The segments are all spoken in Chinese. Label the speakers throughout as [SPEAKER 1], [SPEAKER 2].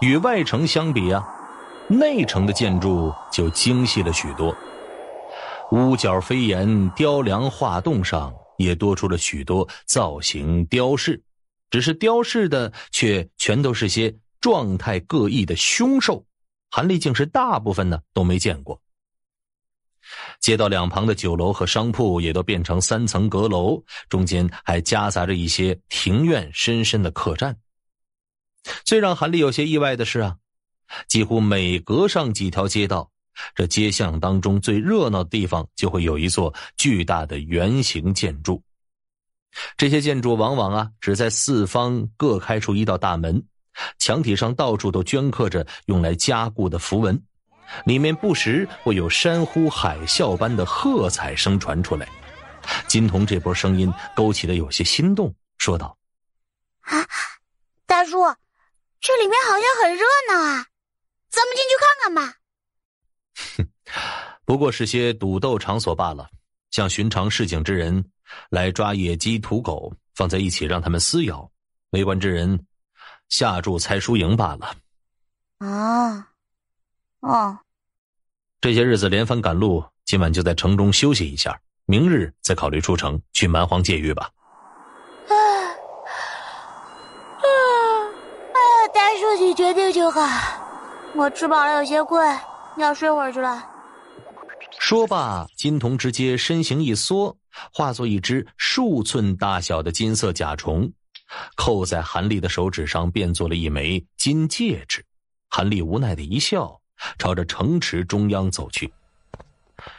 [SPEAKER 1] 与外城相比啊，内城的建筑就精细了许多，屋角飞檐、雕梁画栋上也多出了许多造型雕饰，只是雕饰的却全都是些状态各异的凶兽，韩立竟是大部分呢都没见过。街道两旁的酒楼和商铺也都变成三层阁楼，中间还夹杂着一些庭院深深的客栈。最让韩立有些意外的是啊，几乎每隔上几条街道，这街巷当中最热闹的地方就会有一座巨大的圆形建筑。这些建筑往往啊，只在四方各开出一道大门，墙体上到处都镌刻着用来加固的符文，里面不时会有山呼海啸般的喝彩声传出来。金童这波声音勾起的有些心动，说道：“
[SPEAKER 2] 啊，大叔。”这里面好像很热闹啊，咱们进去看看吧。
[SPEAKER 1] 哼，不过是些赌斗场所罢了，像寻常市井之人，来抓野鸡、土狗，放在一起让他们撕咬，围观之人下注猜输赢罢了。
[SPEAKER 2] 啊，哦。
[SPEAKER 1] 这些日子连番赶路，今晚就在城中休息一下，明日再考虑出城去蛮荒界域吧。
[SPEAKER 2] 自己决定就好。我吃饱了，有些困，要睡会儿去了。
[SPEAKER 1] 说罢，金童直接身形一缩，化作一只数寸大小的金色甲虫，扣在韩立的手指上，变作了一枚金戒指。韩立无奈的一笑，朝着城池中央走去。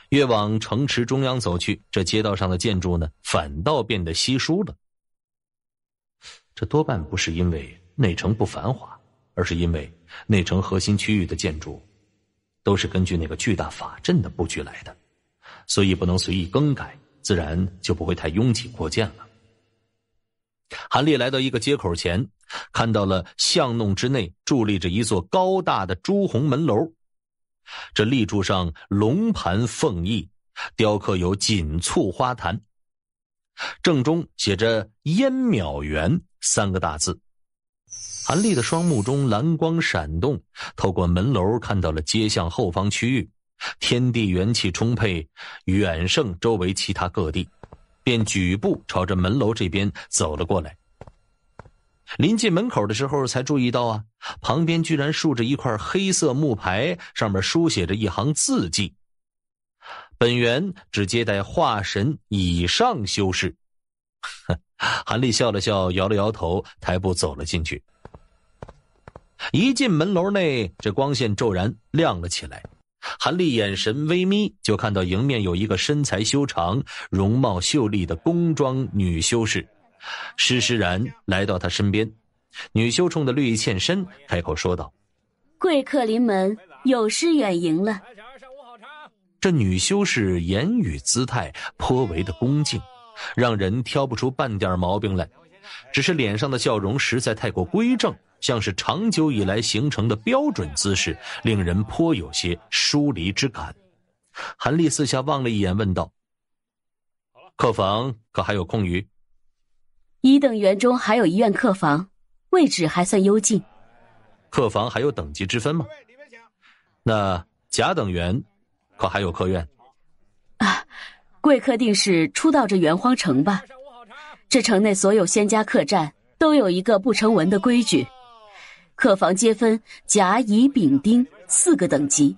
[SPEAKER 1] 越往城池中央走去，这街道上的建筑呢，反倒变得稀疏了。这多半不是因为内城不繁华。而是因为内城核心区域的建筑都是根据那个巨大法阵的布局来的，所以不能随意更改，自然就不会太拥挤扩建了。韩立来到一个街口前，看到了巷弄之内伫立着一座高大的朱红门楼，这立柱上龙盘凤翼，雕刻有锦簇花坛，正中写着“烟渺园”三个大字。韩立的双目中蓝光闪动，透过门楼看到了街巷后方区域，天地元气充沛，远胜周围其他各地，便举步朝着门楼这边走了过来。临近门口的时候，才注意到啊，旁边居然竖着一块黑色木牌，上面书写着一行字迹：“本园只接待化神以上修士。” 韩立笑了笑，摇了摇头，抬步走了进去。一进门楼内，这光线骤然亮了起来。韩立眼神微眯，就看到迎面有一个身材修长、容貌秀丽的宫装女修士，施施然来到他身边。女修冲着绿衣欠身，开口说道：“
[SPEAKER 2] 贵客临门，有失远迎了。”
[SPEAKER 1] 这女修士言语姿态颇为的恭敬。让人挑不出半点毛病来，只是脸上的笑容实在太过规正，像是长久以来形成的标准姿势，令人颇有些疏离之感。韩立四下望了一眼，问道：“客房可还有空余？”
[SPEAKER 2] 一等园中还有一院客房，位置还算幽静。
[SPEAKER 1] 客房还有等级之分吗？那甲等园可还有客院？
[SPEAKER 2] 贵客定是初到这元荒城吧？这城内所有仙家客栈都有一个不成文的规矩，客房皆分甲、乙、丙、丁四个等级，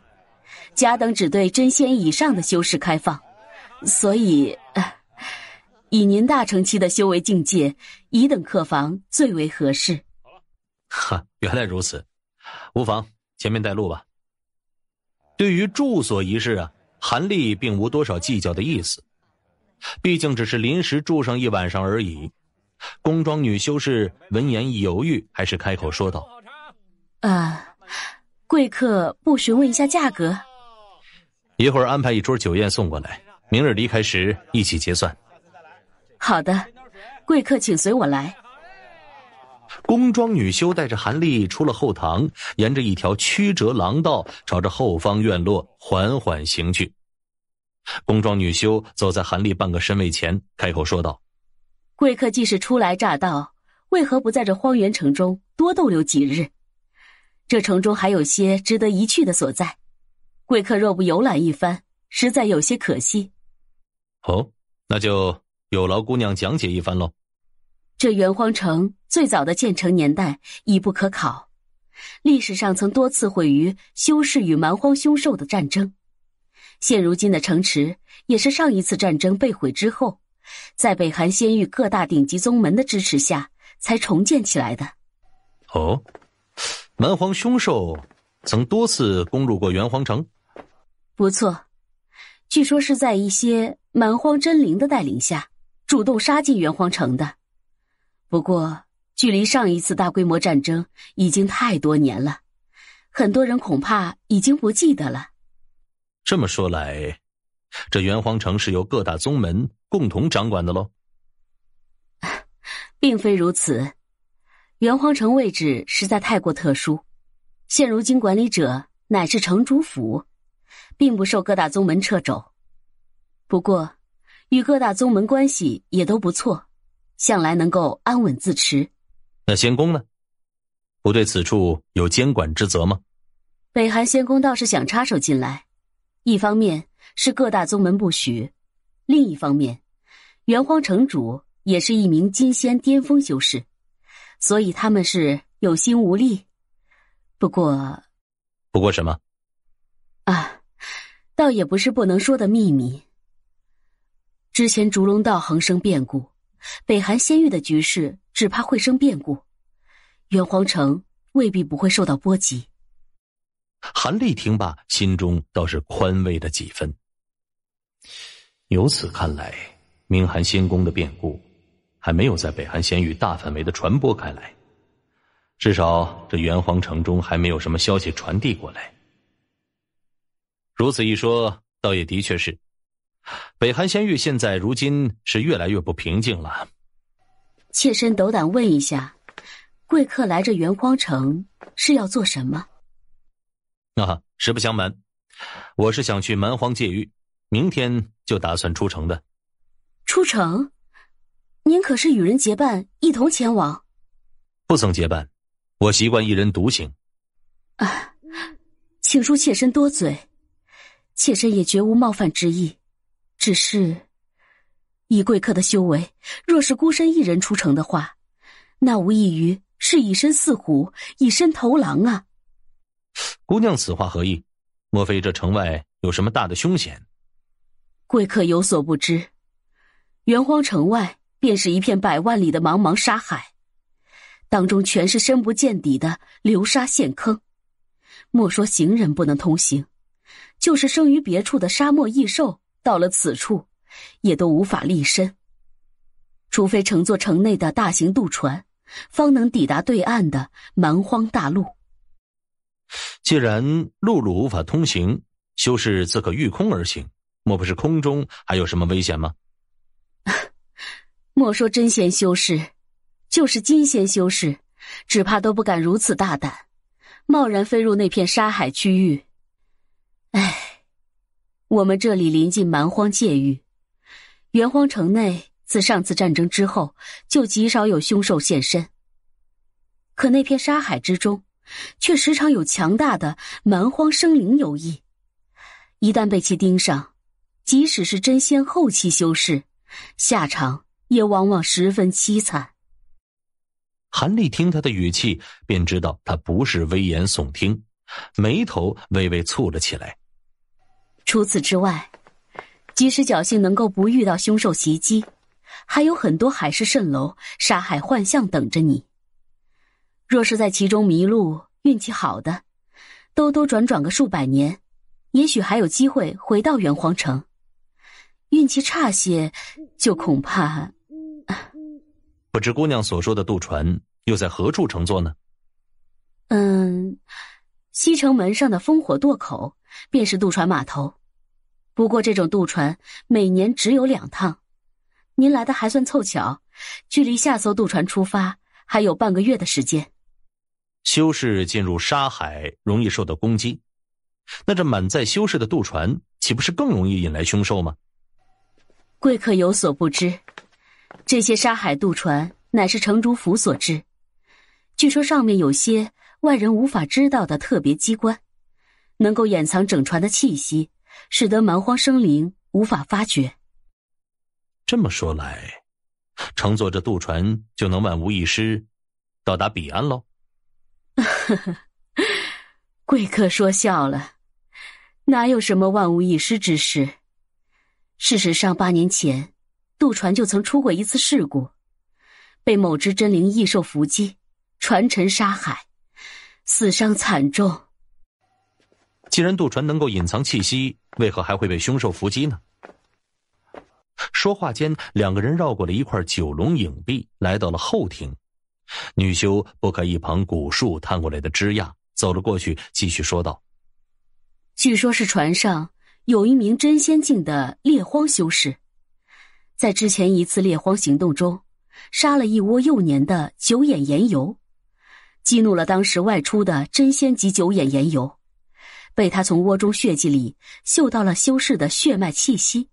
[SPEAKER 2] 甲等只对真仙以上的修士开放，所以以您大成期的修为境界，乙等客房最为合适。
[SPEAKER 1] 哈，原来如此，无妨，前面带路吧。对于住所一事啊。韩立并无多少计较的意思，毕竟只是临时住上一晚上而已。宫装女修士闻言一犹豫，还是开口说道：“
[SPEAKER 2] 啊，贵客不询问一下价格？
[SPEAKER 1] 一会儿安排一桌酒宴送过来，明日离开时一起结算。”“好
[SPEAKER 2] 的，贵客请随我来。”
[SPEAKER 1] 宫装女修带着韩立出了后堂，沿着一条曲折廊道，朝着后方院落缓缓行去。宫装女修走在韩立半个身位前，开口说道：“
[SPEAKER 2] 贵客既是初来乍到，为何不在这荒原城中多逗留几日？这城中还有些值得一去的所在，贵客若不游览一番，实在有些可惜。”“
[SPEAKER 1] 哦，那就有劳姑娘讲解一番喽。”
[SPEAKER 2] 这元荒城最早的建成年代已不可考，历史上曾多次毁于修士与蛮荒凶兽的战争。现如今的城池也是上一次战争被毁之后，在北韩仙域各大顶级宗门的支持下才重建起来的。
[SPEAKER 1] 哦，蛮荒凶兽曾多次攻入过元荒城，
[SPEAKER 2] 不错，据说是在一些蛮荒真灵的带领下，主动杀进元荒城的。不过，距离上一次大规模战争已经太多年了，很多人恐怕已经不记得了。
[SPEAKER 1] 这么说来，这元皇城是由各大宗门共同掌管的喽？
[SPEAKER 2] 并非如此，元皇城位置实在太过特殊，现如今管理者乃是城主府，并不受各大宗门掣肘。不过，与各大宗门关系也都不错。向来能够安稳自持，
[SPEAKER 1] 那仙宫呢？不对此处有监管之责吗？
[SPEAKER 2] 北韩仙宫倒是想插手进来，一方面是各大宗门不许，另一方面，元荒城主也是一名金仙巅峰修士，所以他们是有心无力。不过，不过什么？啊，倒也不是不能说的秘密。之前烛龙道横生变故。北韩仙域的局势只怕会生变故，元皇城未必不会受到波及。
[SPEAKER 1] 韩立听罢，心中倒是宽慰的几分。由此看来，明韩仙宫的变故还没有在北韩仙域大范围的传播开来，至少这元皇城中还没有什么消息传递过来。如此一说，倒也的确是。北韩仙域现在如今是越来越不平静了。
[SPEAKER 2] 妾身斗胆问一下，贵客来这元荒城是要做什么？
[SPEAKER 1] 啊，实不相瞒，我是想去蛮荒界域，明天就打算出城的。
[SPEAKER 2] 出城？您可是与人结伴一同前往？
[SPEAKER 1] 不曾结伴，我习惯一人独行。
[SPEAKER 2] 啊，请恕妾身多嘴，妾身也绝无冒犯之意。只是，以贵客的修为，若是孤身一人出城的话，那无异于是以身饲虎，以身投狼啊！
[SPEAKER 1] 姑娘此话何意？莫非这城外有什么大的凶险？
[SPEAKER 2] 贵客有所不知，元荒城外便是一片百万里的茫茫沙海，当中全是深不见底的流沙陷坑，莫说行人不能通行，就是生于别处的沙漠异兽。到了此处，也都无法立身，除非乘坐城内的大型渡船，方能抵达对岸的蛮荒大陆。
[SPEAKER 1] 既然陆路无法通行，修士自可御空而行。莫不是空中还有什么危险吗？
[SPEAKER 2] 莫说真仙修士，就是金仙修士，只怕都不敢如此大胆，贸然飞入那片沙海区域。唉。我们这里临近蛮荒界域，元荒城内自上次战争之后，就极少有凶兽现身。可那片沙海之中，却时常有强大的蛮荒生灵游弋。一旦被其盯上，即使是真仙后期修士，下场也往往十分凄惨。
[SPEAKER 1] 韩立听他的语气，便知道他不是危言耸听，眉头微微蹙了起来。
[SPEAKER 2] 除此之外，即使侥幸能够不遇到凶兽袭击，还有很多海市蜃楼、沙海幻象等着你。若是在其中迷路，运气好的，兜兜转转个数百年，也许还有机会回到元皇城；运气差些，就恐怕……
[SPEAKER 1] 不知姑娘所说的渡船又在何处乘坐呢？
[SPEAKER 2] 嗯，西城门上的烽火垛口便是渡船码头。不过，这种渡船每年只有两趟，您来的还算凑巧，距离下艘渡船出发还有半个月的时间。
[SPEAKER 1] 修士进入沙海容易受到攻击，那这满载修士的渡船岂不是更容易引来凶兽吗？
[SPEAKER 2] 贵客有所不知，这些沙海渡船乃是城主府所制，据说上面有些外人无法知道的特别机关，能够掩藏整船的气息。使得蛮荒生灵无法发觉。这么说来，
[SPEAKER 1] 乘坐着渡船就能万无一失，到达彼岸喽？
[SPEAKER 2] 贵客说笑了，哪有什么万无一失之事？事实上，八年前渡船就曾出过一次事故，被某只真灵异兽伏击，船沉沙海，死伤惨重。
[SPEAKER 1] 既然渡船能够隐藏气息，为何还会被凶兽伏击呢？说话间，两个人绕过了一块九龙影壁，来到了后庭。女修拨开一旁古树探过来的枝桠，走了过去，继续说道：“
[SPEAKER 2] 据说是船上有一名真仙境的猎荒修士，在之前一次猎荒行动中，杀了一窝幼年的九眼岩油，激怒了当时外出的真仙级九眼岩油。”被他从窝中血迹里嗅到了修士的血脉气息，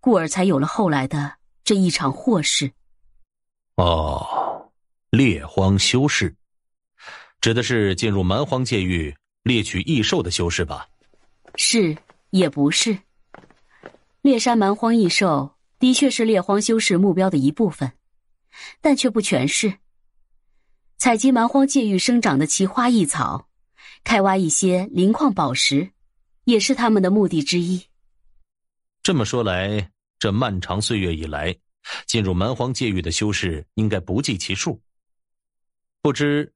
[SPEAKER 2] 故而才有了后来的这一场祸事。
[SPEAKER 1] 哦，猎荒修士，指的是进入蛮荒界域猎取异兽的修士吧？
[SPEAKER 2] 是也不是。猎杀蛮荒异兽的确是猎荒修士目标的一部分，但却不全是。采集蛮荒界域生长的奇花异草。开挖一些磷矿宝石，也是他们的目的之一。
[SPEAKER 1] 这么说来，这漫长岁月以来，进入蛮荒界域的修士应该不计其数。不知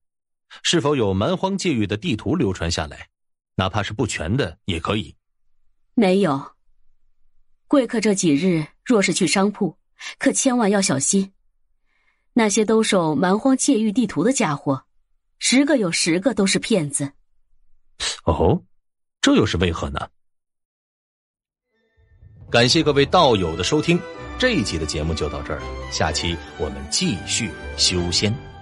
[SPEAKER 1] 是否有蛮荒界域的地图流传下来？哪怕是不全的也可以。
[SPEAKER 2] 没有。贵客这几日若是去商铺，可千万要小心。那些兜售蛮荒界域地图的家伙，十个有十个都是骗子。
[SPEAKER 1] 哦，这又是为何呢？感谢各位道友的收听，这一集的节目就到这儿了，下期我们继续修仙。